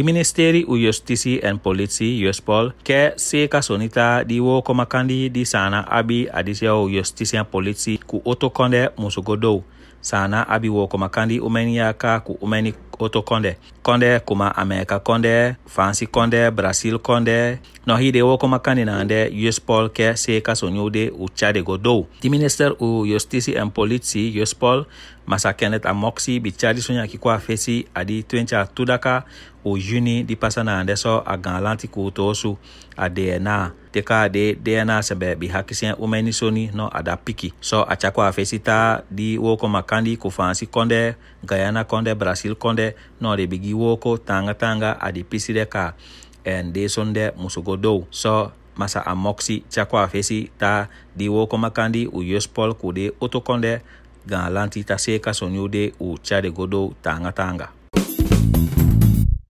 Di Ministeri u Justisi en Polisi USPOL, ke se kasonita di wo komakandi di sana abi adisia u Justisi en Polisi ku otokonde musugodow. Sana abi wo komakandi umeni yaka ku umeni Oto Konde, Konde, kuma Amerika Konde, Fancy Konde, Brasil Konde, No hide wo kuma kaninande US Paul ke se so de u Chade do. minister u Justici en Politi US Paul masa Kenneth Amoxi bi sonya ki kwa fesi adi 20 tudaka u juni di pasana ande so a galanti lantiku to su a DNA. Teka de DNA sebe bi umeni soni no ada piki. So a chakwa fesita di wo kuma kandi kufansi konde, Guyana konde, Brasil konde, de no de bigi woko tanga tanga adi pisi de ka en de sonde musugo dow so masa amoksi tiako a ta di woko makandi u yospol kude otokonde gan lanti ta seka sonyo u tiade go tanga tanga